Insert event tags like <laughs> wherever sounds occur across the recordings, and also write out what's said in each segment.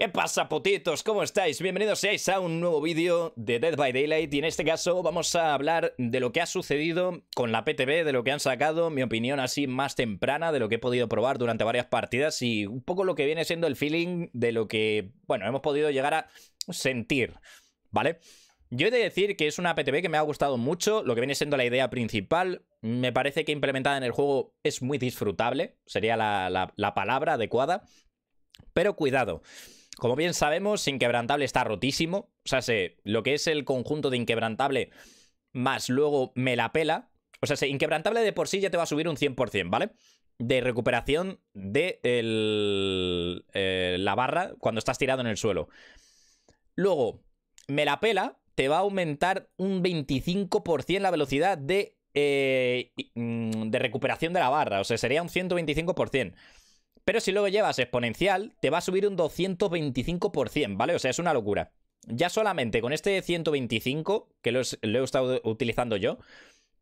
¿Qué pasa, ¿Cómo estáis? Bienvenidos seáis a un nuevo vídeo de Dead by Daylight y en este caso vamos a hablar de lo que ha sucedido con la PTB, de lo que han sacado, mi opinión así más temprana, de lo que he podido probar durante varias partidas y un poco lo que viene siendo el feeling de lo que, bueno, hemos podido llegar a sentir, ¿vale? Yo he de decir que es una PTB que me ha gustado mucho, lo que viene siendo la idea principal, me parece que implementada en el juego es muy disfrutable, sería la palabra adecuada, pero cuidado... Como bien sabemos, Inquebrantable está rotísimo. O sea, lo que es el conjunto de Inquebrantable más luego me la pela. O sea, Inquebrantable de por sí ya te va a subir un 100%, ¿vale? De recuperación de eh, la barra cuando estás tirado en el suelo. Luego, me la pela te va a aumentar un 25% la velocidad de, eh, mm, de recuperación de la barra. O sea, sería un 125%. Pero si luego llevas exponencial, te va a subir un 225%, ¿vale? O sea, es una locura. Ya solamente con este 125, que lo, he estado utilizando yo,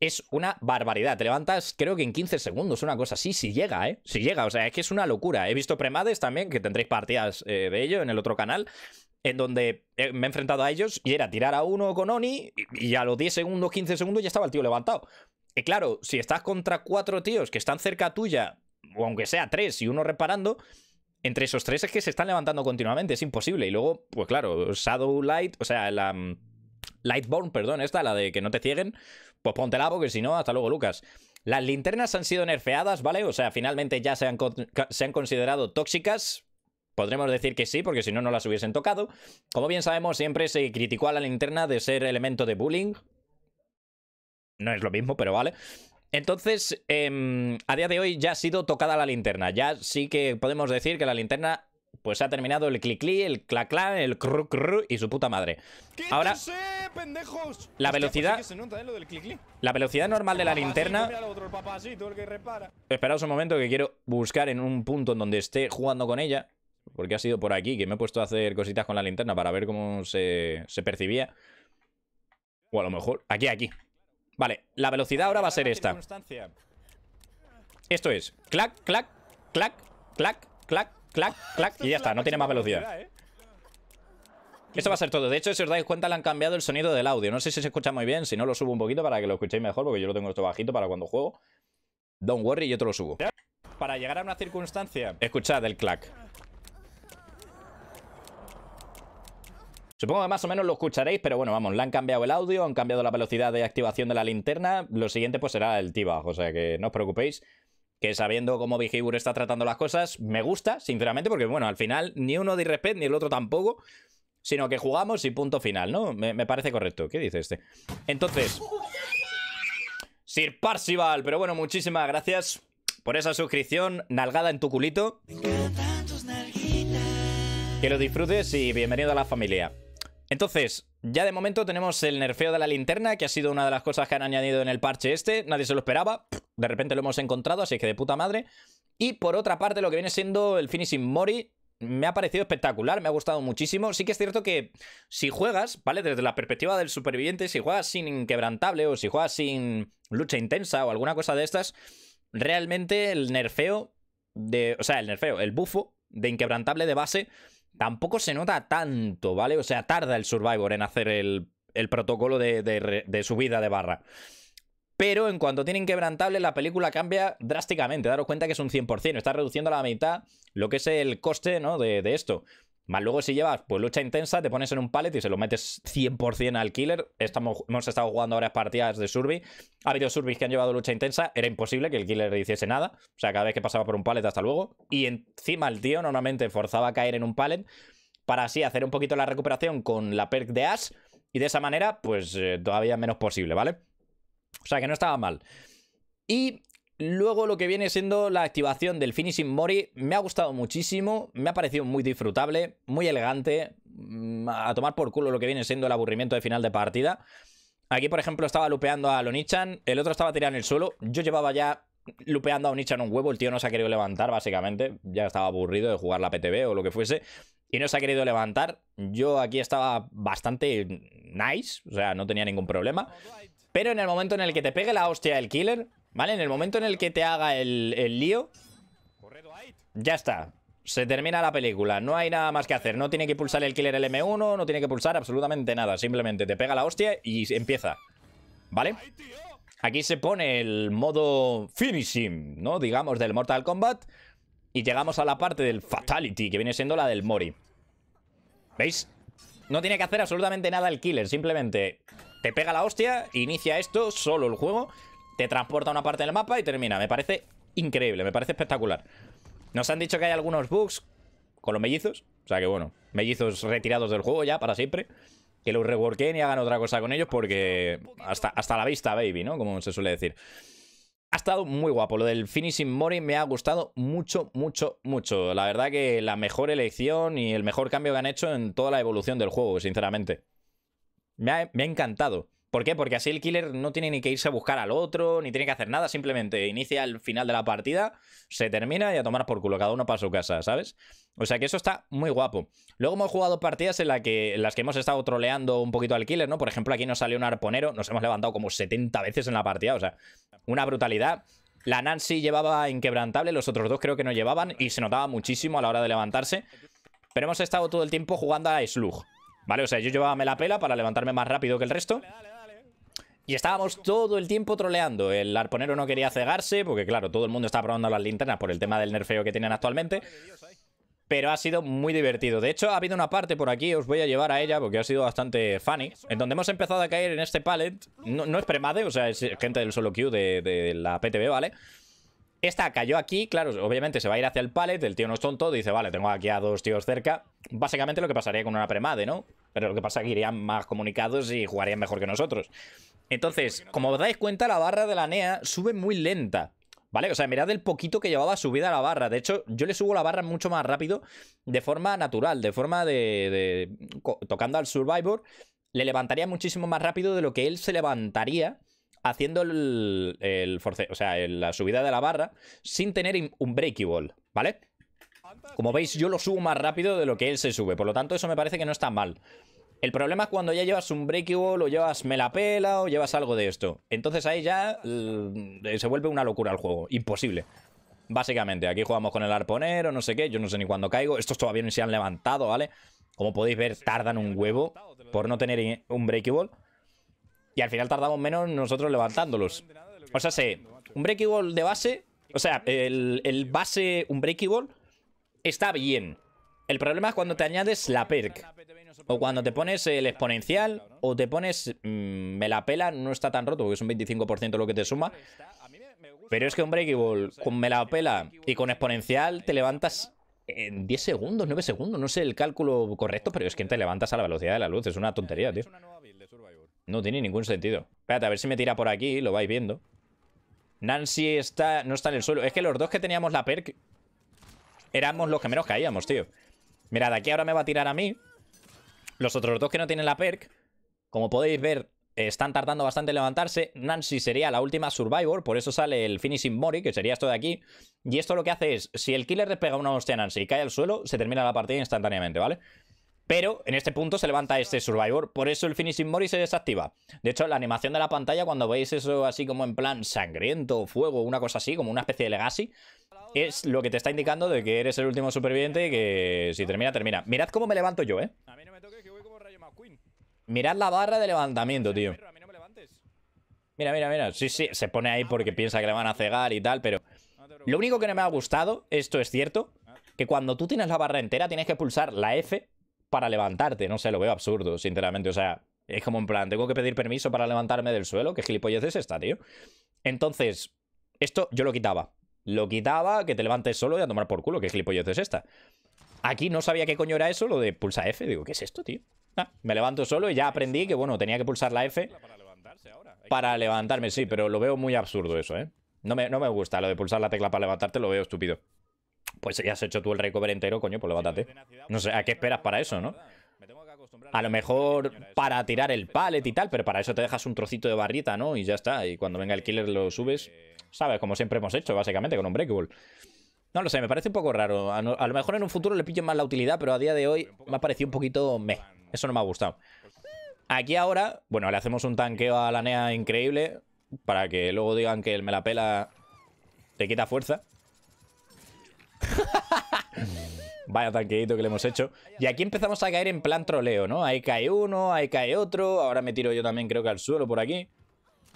es una barbaridad. Te levantas, creo que en 15 segundos, una cosa así, si llega, ¿eh? Si llega, o sea, es que es una locura. He visto premades también, que tendréis partidas eh, de ello en el otro canal, en donde eh, me he enfrentado a ellos y era tirar a uno con Oni y, y a los 10 segundos, 15 segundos ya estaba el tío levantado. Y claro, si estás contra cuatro tíos que están cerca tuya o aunque sea tres y uno reparando, entre esos tres es que se están levantando continuamente, es imposible. Y luego, pues claro, Shadow Light, o sea, la... Mm, Lightborn, perdón, esta, la de que no te cieguen, pues la, porque si no, hasta luego, Lucas. Las linternas han sido nerfeadas, ¿vale? O sea, finalmente ya se han, se han considerado tóxicas, Podremos decir que sí, porque si no, no las hubiesen tocado. Como bien sabemos, siempre se criticó a la linterna de ser elemento de bullying. No es lo mismo, pero vale. Entonces, em, a día de hoy ya ha sido tocada la linterna. Ya sí que podemos decir que la linterna pues ha terminado el clic-clic, el clacla, el cru, y su puta madre. Ahora, la velocidad, la velocidad normal de la linterna. Esperaos un momento que quiero buscar en un punto en donde esté jugando con ella, porque ha sido por aquí que me he puesto a hacer cositas con la linterna para ver cómo se, se percibía. O a lo mejor aquí, aquí. Vale, la velocidad ahora va a ser esta. Esto es. Clac, clac, clac, clac, clac, clac, clac. Y ya está, no tiene más velocidad. Esto ¿eh? va a ser todo. De hecho, si os dais cuenta, le han cambiado el sonido del audio. No sé si se escucha muy bien. Si no, lo subo un poquito para que lo escuchéis mejor, porque yo lo tengo esto bajito para cuando juego. Don't worry, yo te lo subo. Para llegar a una circunstancia. Escuchad el clac. Supongo que más o menos lo escucharéis, pero bueno, vamos, le han cambiado el audio, han cambiado la velocidad de activación de la linterna. Lo siguiente pues será el t o sea que no os preocupéis que sabiendo cómo Vigibur está tratando las cosas, me gusta, sinceramente, porque bueno, al final ni uno de respeto ni el otro tampoco, sino que jugamos y punto final, ¿no? Me, parece correcto. ¿Qué dice este? Entonces, Sir Parsival, pero bueno, muchísimas gracias por esa suscripción, nalgada en tu culito. Que lo disfrutes y bienvenido a la familia. Entonces, ya de momento tenemos el nerfeo de la linterna, que ha sido una de las cosas que han añadido en el parche este. Nadie se lo esperaba. De repente lo hemos encontrado, así que de puta madre. Y por otra parte, lo que viene siendo el finishing Mori, me ha parecido espectacular, me ha gustado muchísimo. Sí que es cierto que si juegas, ¿vale? Desde la perspectiva del superviviente, si juegas sin inquebrantable o si juegas sin lucha intensa o alguna cosa de estas, realmente el nerfeo de... O sea, el nerfeo, el bufo de inquebrantable de base tampoco se nota tanto, ¿vale? O sea, tarda el Survivor en hacer el, protocolo de, de, subida de barra. Pero en cuanto tiene Inquebrantable, la película cambia drásticamente. Daros cuenta que es un 100%, está reduciendo a la mitad lo que es el coste ¿no? de, de esto. Más luego si llevas pues lucha intensa, te pones en un pallet y se lo metes 100% al killer. Estamos, hemos estado jugando varias partidas de survi. Ha habido Surbys que han llevado lucha intensa. Era imposible que el killer le hiciese nada. O sea, cada vez que pasaba por un pallet hasta luego. Y encima el tío normalmente forzaba a caer en un pallet para así hacer un poquito la recuperación con la perk de Ash. Y de esa manera, pues eh, todavía menos posible, ¿vale? O sea, que no estaba mal. Y Luego lo que viene siendo la activación del Finishing Mori me ha gustado muchísimo, me ha parecido muy disfrutable, muy elegante, mm, a tomar por culo lo que viene siendo el aburrimiento de final de partida. Aquí, por ejemplo, estaba lupeando a Lonichan, el otro estaba tirado en el suelo, yo llevaba ya lupeando a Onichan un huevo, el tío no se ha querido levantar básicamente, ya estaba aburrido de jugar la PTB o lo que fuese, y no se ha querido levantar. Yo aquí estaba bastante nice, o sea, no tenía ningún problema. Pero en el momento en el que te pegue la hostia el killer, ¿Vale? En el momento en el que te haga el, lío, ya está. Se termina la película, no hay nada más que hacer. No tiene que pulsar el killer el M1, no tiene que pulsar absolutamente nada. Simplemente te pega la hostia y empieza. ¿Vale? Aquí se pone el modo finishing, ¿no? Digamos, del Mortal Kombat. Y llegamos a la parte del Fatality, que viene siendo la del Mori. ¿Veis? No tiene que hacer absolutamente nada el killer. Simplemente te pega la hostia, inicia esto, solo el juego te transporta a una parte del mapa y termina. Me parece increíble, me parece espectacular. Nos han dicho que hay algunos bugs con los mellizos. O sea que bueno, mellizos retirados del juego ya para siempre. Que los reworken y hagan otra cosa con ellos porque hasta, hasta la vista, baby, ¿no? Como se suele decir. Ha estado muy guapo. Lo del Finishing Mori me ha gustado mucho, mucho, mucho. La verdad que la mejor elección y el mejor cambio que han hecho en toda la evolución del juego, sinceramente. me ha encantado. ¿Por qué? Porque así el killer no tiene ni que irse a buscar al otro, ni tiene que hacer nada, simplemente inicia el final de la partida, se termina y a tomar por culo, cada uno para su casa, ¿sabes? O sea que eso está muy guapo. Luego hemos jugado partidas en, la que, las que hemos estado troleando un poquito al killer, ¿no? Por ejemplo, aquí nos salió un arponero, nos hemos levantado como 70 veces en la partida, o sea, una brutalidad. La Nancy llevaba inquebrantable, los otros dos creo que no llevaban y se notaba muchísimo a la hora de levantarse. Pero hemos estado todo el tiempo jugando a Slug, ¿vale? O sea, yo llevaba me la pela para levantarme más rápido que el resto. Y estábamos todo el tiempo troleando. El arponero no quería cegarse, porque claro, todo el mundo está probando las linternas por el tema del nerfeo que tienen actualmente. Pero ha sido muy divertido. De hecho, ha habido una parte por aquí, os voy a llevar a ella, porque ha sido bastante funny. En donde hemos empezado a caer en este pallet. No, es premade, o sea, es gente del solo queue de, la PTB, ¿vale? Esta cayó aquí, claro, obviamente se va a ir hacia el pallet, el tío no es tonto, dice, vale, tengo aquí a dos tíos cerca. Básicamente lo que pasaría con una premade, ¿no? Pero lo que pasa es que irían más comunicados y jugarían mejor que nosotros. Entonces, como os dais cuenta, la barra de la NEA sube muy lenta. ¿Vale? O sea, mirad el poquito que llevaba subida la barra. De hecho, yo le subo la barra mucho más rápido de forma natural, de forma de... tocando al Survivor, le levantaría muchísimo más rápido de lo que él se levantaría haciendo el, force, o sea, la subida de la barra sin tener un breakable, ¿vale? Como veis, yo lo subo más rápido de lo que él se sube. Por lo tanto, eso me parece que no está mal. El problema es cuando ya llevas un breakable o llevas me la pela o llevas algo de esto. Entonces ahí ya mm, eh, se vuelve una locura el juego. Imposible. Básicamente, aquí jugamos con el arponero, no sé qué. Yo no sé ni cuándo caigo. Estos todavía no se han levantado, ¿vale? Como podéis ver, tardan un huevo por no tener un breakable. Y al final tardamos menos nosotros levantándolos. O sea, sé, un ball de base... O sea, el, el base, un breakable está bien. El problema es cuando te añades la perk. O cuando te pones el exponencial o te pones... Mm, me la pela, no está tan roto porque es un 25% lo que te suma. Pero es que un breakable con me la pela y con exponencial te levantas en 10 segundos, 9 segundos. No sé el cálculo correcto, pero es que te levantas a la velocidad de la luz. Es una tontería, tío. No tiene ningún sentido. Espérate, a ver si me tira por aquí, lo vais viendo. Nancy está, no está en el suelo. Es que los dos que teníamos la perk éramos los que menos caíamos, tío. de aquí ahora me va a tirar a mí. Los otros dos que no tienen la perk, como podéis ver, están tardando bastante en levantarse. Nancy sería la última Survivor, por eso sale el Finishing Mori, que sería esto de aquí. Y esto lo que hace es, si el killer despega una hostia a Nancy y cae al suelo, se termina la partida instantáneamente, ¿vale? Pero en este punto se levanta este Survivor, por eso el Finishing Mori se desactiva. De hecho, la animación de la pantalla, cuando veis eso así como en plan sangriento, fuego, una cosa así, como una especie de legacy, es lo que te está indicando de que eres el último superviviente y que si termina, termina. Mirad cómo me levanto yo, ¿eh? Mirad la barra de levantamiento, tío. Mira, Mira, mira, Sí, sí, se pone ahí porque ah, piensa que le van a cegar y tal, pero... Lo único que no me ha gustado, esto es cierto, ah. que cuando tú tienes la barra entera tienes que pulsar la F para levantarte. No sé, lo veo absurdo, sinceramente. O sea, es como en plan, tengo que pedir permiso para levantarme del suelo. ¿Qué gilipollez es esta, tío? Entonces, esto yo lo quitaba. Lo quitaba, que te levantes solo y a tomar por culo. ¿Qué gilipollez es esta? Aquí no sabía qué coño era eso, lo de pulsa F. Digo, ¿qué es esto, tío? Ah, me levanto solo y ya aprendí que, bueno, tenía que pulsar la F para levantarme, sí, pero lo veo muy absurdo eso, ¿eh? No me, no me gusta lo de pulsar la tecla para levantarte, lo veo estúpido. Pues ya has hecho tú el recover entero, coño, pues levántate. No sé, ¿a qué esperas para eso, no? A lo mejor para tirar el pallet y tal, pero para eso te dejas un trocito de barrita, ¿no? Y ya está, y cuando venga el eh, killer lo subes... Eh, ¿sabes? Como siempre hemos hecho, básicamente, con un breakable. No lo sé, me parece un poco raro. A, lo mejor en un futuro le pillo más la utilidad, pero a día de hoy me ha parecido un poquito meh. Eso no me ha gustado. Aquí ahora, bueno, le hacemos un tanqueo a la NEA increíble para que luego digan que él me la pela te quita fuerza. <laughs> Vaya tanqueito que le hemos hecho. Y aquí empezamos a caer en plan troleo, ¿no? Ahí cae uno, ahí cae otro. Ahora me tiro yo también creo que al suelo por aquí.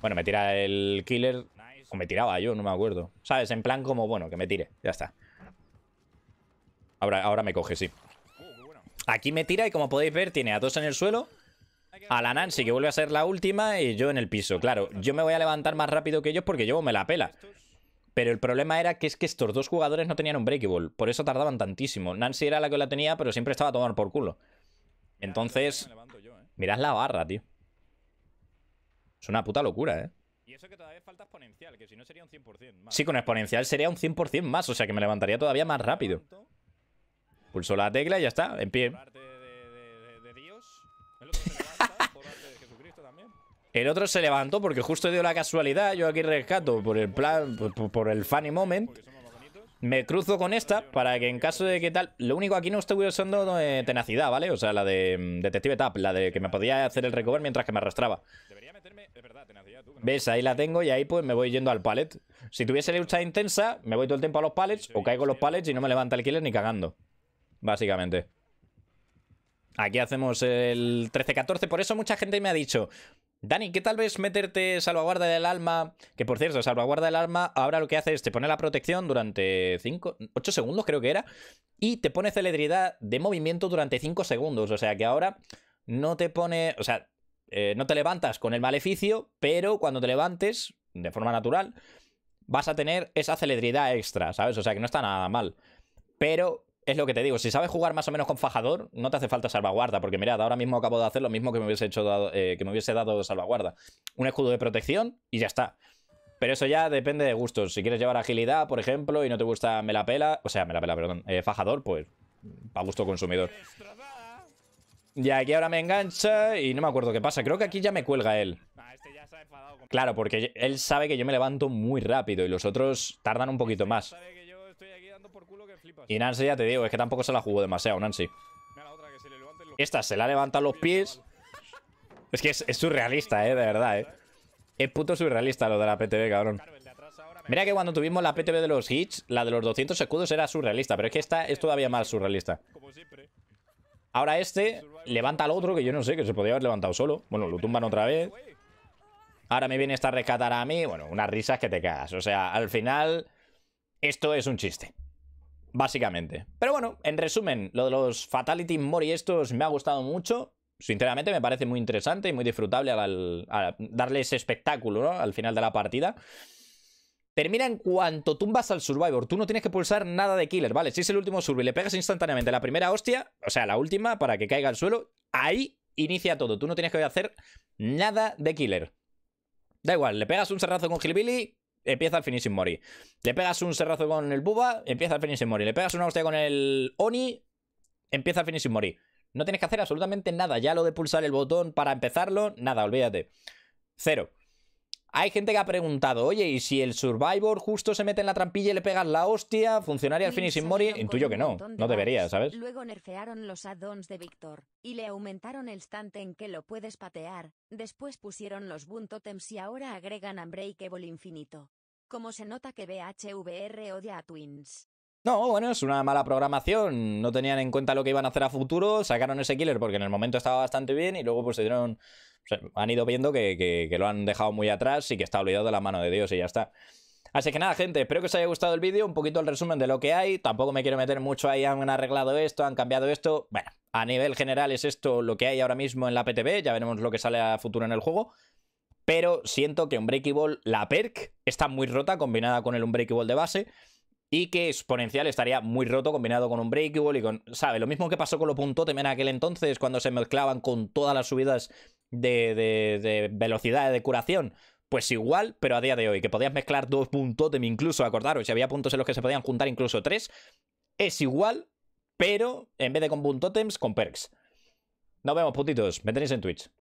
Bueno, me tira el killer o me tiraba yo, no me acuerdo. ¿Sabes? En plan como, bueno, que me tire. Ya está. Ahora, ahora me coge, sí. Aquí me tira y como podéis ver tiene a dos en el suelo. A la Nancy que vuelve a ser la última y yo en el piso. Claro, yo me voy a levantar más rápido que ellos porque yo me la pela. Pero el problema era que es que estos dos jugadores no tenían un breakable. Por eso tardaban tantísimo. Nancy era la que la tenía, pero siempre estaba tomando por culo. Entonces, mirad la barra, tío. Es una puta locura, ¿eh? Y eso que todavía falta exponencial, que si no sería un 100% más. Sí, con exponencial sería un 100% más, o sea que me levantaría todavía más rápido. Pulso la tecla y ya está, en pie. El otro se levantó porque justo dio la casualidad. Yo aquí rescato por el plan, por, el funny moment. Me cruzo con esta para que en caso de que tal... Lo único aquí no estoy usando eh, tenacidad, ¿vale? O sea, la de mm, Detective Tap, la de que me podía hacer el recover mientras que me arrastraba. ¿Ves? Ahí la tengo y ahí pues me voy yendo al pallet. Si tuviese lucha intensa, me voy todo el tiempo a los pallets o caigo los pallets y no me levanta el killer ni cagando. Básicamente. Aquí hacemos el 13-14. Por eso mucha gente me ha dicho, Dani, ¿qué tal vez meterte salvaguarda del alma? Que por cierto, salvaguarda del alma ahora lo que hace es te pone la protección durante 5, 8 segundos creo que era, y te pone celeridad de movimiento durante 5 segundos. O sea que ahora no te pone, o sea, eh, no te levantas con el maleficio, pero cuando te levantes, de forma natural, vas a tener esa celeridad extra, ¿sabes? O sea que no está nada mal. Pero es lo que te digo, si sabes jugar más o menos con fajador, no te hace falta salvaguarda, porque mirad, ahora mismo acabo de hacer lo mismo que me hubiese, hecho dado, eh, que me hubiese dado salvaguarda. Un escudo de protección y ya está. Pero eso ya depende de gustos. Si quieres llevar agilidad, por ejemplo, y no te gusta melapela, o sea, melapela, perdón, eh, fajador, pues a gusto consumidor. Y aquí ahora me engancha y no me acuerdo qué pasa. Creo que aquí ya me cuelga él. Claro, porque él sabe que yo me levanto muy rápido y los otros tardan un poquito más. Y Nancy, ya te digo, es que tampoco se la jugó demasiado, Nancy. Esta se la levantado los pies. Es que es, surrealista, eh, de verdad, eh. Es puto surrealista lo de la PTB, cabrón. Mira que cuando tuvimos la PTB de los hits, la de los 200 escudos era surrealista, pero es que esta es todavía más surrealista. Como siempre. Ahora este levanta al otro, que yo no sé, que se podía haber levantado solo. Bueno, lo tumban otra vez. Ahora me viene esta a rescatar a mí. Bueno, unas risas que te cagas. O sea, al final, esto es un chiste. Básicamente. Pero bueno, en resumen, lo de los Fatality Mori estos me ha gustado mucho. Sinceramente me parece muy interesante y muy disfrutable al, darle ese espectáculo al final de la partida. Termina en cuanto tumbas al Survivor. Tú no tienes que pulsar nada de Killer, ¿vale? Si es el último Survivor, le pegas instantáneamente la primera hostia, o sea, la última, para que caiga al suelo. Ahí inicia todo. Tú no tienes que hacer nada de Killer. Da igual, le pegas un serrazo con Gilbilly, empieza el Finishing Mori. Le pegas un serrazo con el Buba, empieza el Finishing morir Le pegas una hostia con el Oni, empieza el Finishing morir No tienes que hacer absolutamente nada. Ya lo de pulsar el botón para empezarlo, nada, olvídate. Cero. Hay gente que ha preguntado, oye, ¿y si el Survivor justo se mete en la trampilla y le pegas la hostia, ¿funcionaría al fin y sin morir? Intuyo que no, no debería, ¿sabes? Luego nerfearon los add-ons de Víctor, y le aumentaron el stand en que lo puedes patear, después pusieron los boon totems y ahora agregan Unbreakable infinito. Como se nota que BHVR odia a Twins. No, bueno, es una mala programación. No tenían en cuenta lo que iban a hacer a futuro. Sacaron ese killer porque en el momento estaba bastante bien y luego pues se dieron... han ido viendo que, que, lo han dejado muy atrás y que está olvidado de la mano de Dios y ya está. Así que nada, gente, espero que os haya gustado el vídeo, un poquito el resumen de lo que hay. Tampoco me quiero meter mucho ahí, han arreglado esto, han cambiado esto. Bueno, a nivel general es esto lo que hay ahora mismo en la PTB, ya veremos lo que sale a futuro en el juego. Pero siento que un Unbreakable, la perk, está muy rota combinada con el Unbreakable de base y que exponencial estaría muy roto combinado con un breakable y con, ¿Sabes? Lo mismo que pasó con los puntotem en aquel entonces cuando se mezclaban con todas las subidas de, de, de velocidad de curación. Pues igual, pero a día de hoy, que podías mezclar dos puntotem incluso, acordaros, si había puntos en los que se podían juntar incluso tres, es igual, pero en vez de con puntotems, con perks. Nos vemos, puntitos. Me tenéis en Twitch.